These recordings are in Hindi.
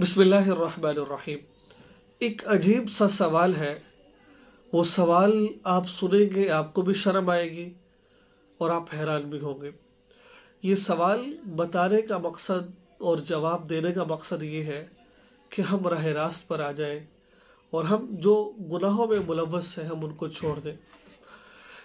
बिस्मिल्लाहिर्रहमानिर्रहीम एक अजीब सा सवाल है वो सवाल आप सुनेंगे आपको भी शर्म आएगी और आप हैरान भी होंगे ये सवाल बताने का मकसद और जवाब देने का मकसद ये है कि हम राह रास्त पर आ जाएं और हम जो गुनाहों में मुलवस हैं हम उनको छोड़ दें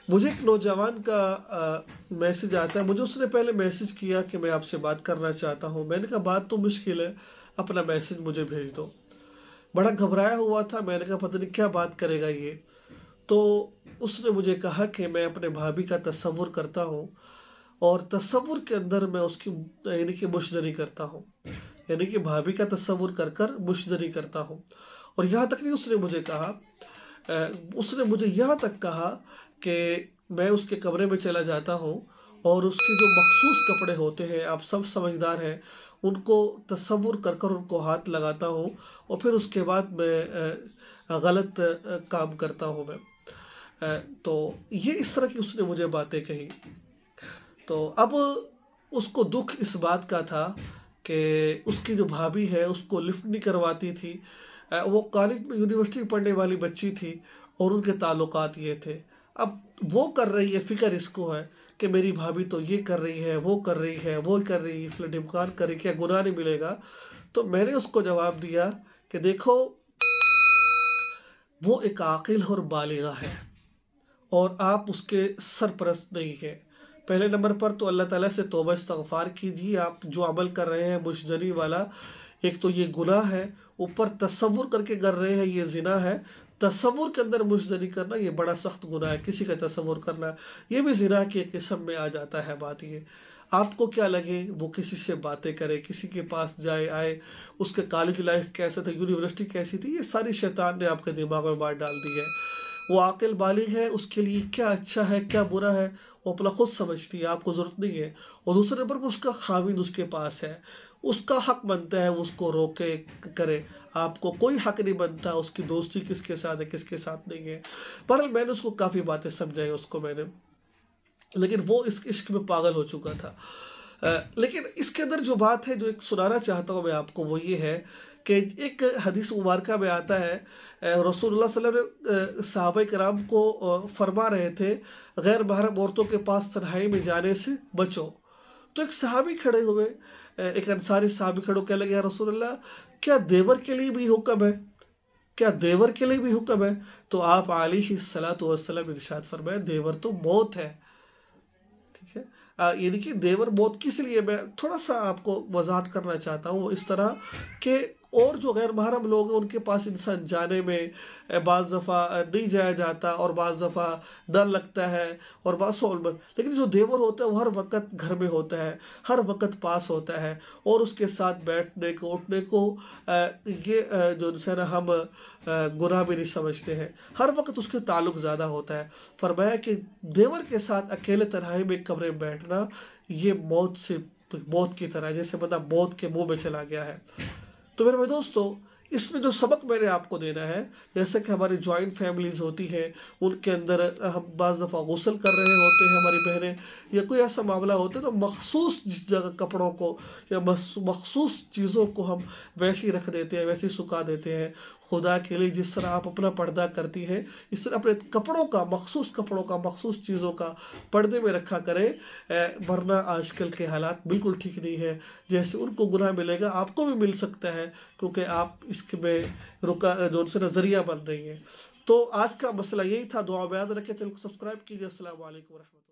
मुझे एक नौजवान का आ, मैसेज आता है मुझे उसने पहले मैसेज किया कि मैं आपसे बात करना चाहता हूँ मैंने कहा बात तो मुश्किल है अपना मैसेज मुझे भेज दो बड़ा घबराया हुआ था मैंने कहा पता नहीं क्या बात करेगा ये तो उसने मुझे कहा कि मैं अपने भाभी का तस्वुर करता हूँ और तस्वुर के अंदर मैं उसकी यानी कि मुशजरी करता हूँ यानी कि भाभी का तस्वुर कर कर मुशजरी करता हूँ और यहाँ तक नहीं उसने मुझे कहा उसने मुझे यहाँ तक कहा कि मैं उसके कमरे में चला जाता हूँ और उसके जो मखसूस कपड़े होते हैं आप सब समझदार हैं उनको तस्वुर कर कर उनको हाथ लगाता हूँ और फिर उसके बाद मैं गलत काम करता हूँ मैं तो ये इस तरह की उसने मुझे बातें कही तो अब उसको दुख इस बात का था कि उसकी जो भाभी है उसको लिफ्ट नहीं करवाती थी वो कॉलेज में यूनिवर्सिटी पढ़ने वाली बच्ची थी और उनके ताल्लुक ये थे अब वो कर रही है फ़िक्र इसको है कि मेरी भाभी तो ये कर रही है वो कर रही है वो कर रही है इसलिए ढिमकान रही क्या गुनाह नहीं मिलेगा तो मैंने उसको जवाब दिया कि देखो वो एक आकिल और बालिगा है और आप उसके सरपरस्त नहीं हैं पहले नंबर पर तो अल्लाह ताला से तोबा इस्तगफार कीजिए आप जो अमल कर रहे हैं मुशजरी वाला एक तो ये गुनाह है ऊपर तस्वुर करके कर रहे हैं ये जिना है तस्वुर के अंदर मुजदली करना ये बड़ा सख्त गुना है किसी का तस्वुर करना ये भी ज़िना की किस्म में आ जाता है बात ये आपको क्या लगे वो किसी से बातें करे किसी के पास जाए आए उसके कॉलेज लाइफ कैसे था यूनिवर्सिटी कैसी थी ये सारी शैतान ने आपके दिमाग में बात डाल दी है वो आकिल बालिग है उसके लिए क्या अच्छा है क्या बुरा है वो अपना खुद समझती है आपको ज़रूरत नहीं है और दूसरे नंबर पर उसका खाविंद उसके पास है उसका हक बनता है वो उसको रोके करे आपको कोई हक नहीं बनता उसकी दोस्ती किसके साथ है किसके साथ नहीं है पर मैंने उसको काफ़ी बातें समझाई उसको मैंने लेकिन वो इस इश्क में पागल हो चुका था लेकिन इसके अंदर जो बात है जो एक सुनाना चाहता हूँ मैं आपको वो ये है कि एक हदीस मुबारक में आता है रसूलुल्लाह वसल्लम साहब कराम को फरमा रहे थे गैर महरम औरतों के पास तन्हाई में जाने से बचो तो एक सहाबी खड़े हुए एक अंसारी सहाबी खड़े कह लगे रसोल्ला क्या देवर के लिए भी हुक्म है क्या देवर के लिए भी हुक्म है तो आप आली सलात वसलम इर्शाद फरमाए देवर तो मौत है ठीक है यानी कि देवर बोध किस लिए मैं थोड़ा सा आपको वजाहत करना चाहता हूँ इस तरह के और जो गैर महरम लोग हैं उनके पास इंसान जाने में बज़ दफ़ा नहीं जाया जाता और बज़ दफ़ा डर लगता है और बस लेकिन जो देवर होता है वो हर वक्त घर में होता है हर वक्त पास होता है और उसके साथ बैठने को उठने को ये जो इंसान हम गुनाह भी नहीं समझते हैं हर वक्त उसके ताल्लुक ज़्यादा होता है फरमाया कि देवर के साथ अकेले तनाई में कमरे में बैठना ये मौत से मौत की तरह जैसे बंदा मौत के मुंह में चला गया है तो मेरे भाई दोस्तों इसमें जो सबक मैंने आपको देना है जैसे कि हमारी जॉइंट फैमिलीज होती हैं उनके अंदर हम बज दफ़ा गसल कर रहे होते हैं हमारी बहनें या कोई ऐसा मामला होता है तो मखसूस जगह कपड़ों को या मखसूस चीज़ों को हम वैसी रख देते हैं वैसे सुखा देते हैं खुदा के लिए जिस तरह आप अपना पर्दा करती हैं इस तरह अपने कपड़ों का मखसूस कपड़ों का मखसूस चीज़ों का पर्दे में रखा करें वरना आजकल के हालात बिल्कुल ठीक नहीं है जैसे उनको गुनाह मिलेगा आपको भी मिल सकता है क्योंकि आप इस इसके में रुका जो उनसे नज़रिया बन रही है तो आज का मसला यही था दुआ में याद रखें चैनल को सब्सक्राइब कीजिए असल वरह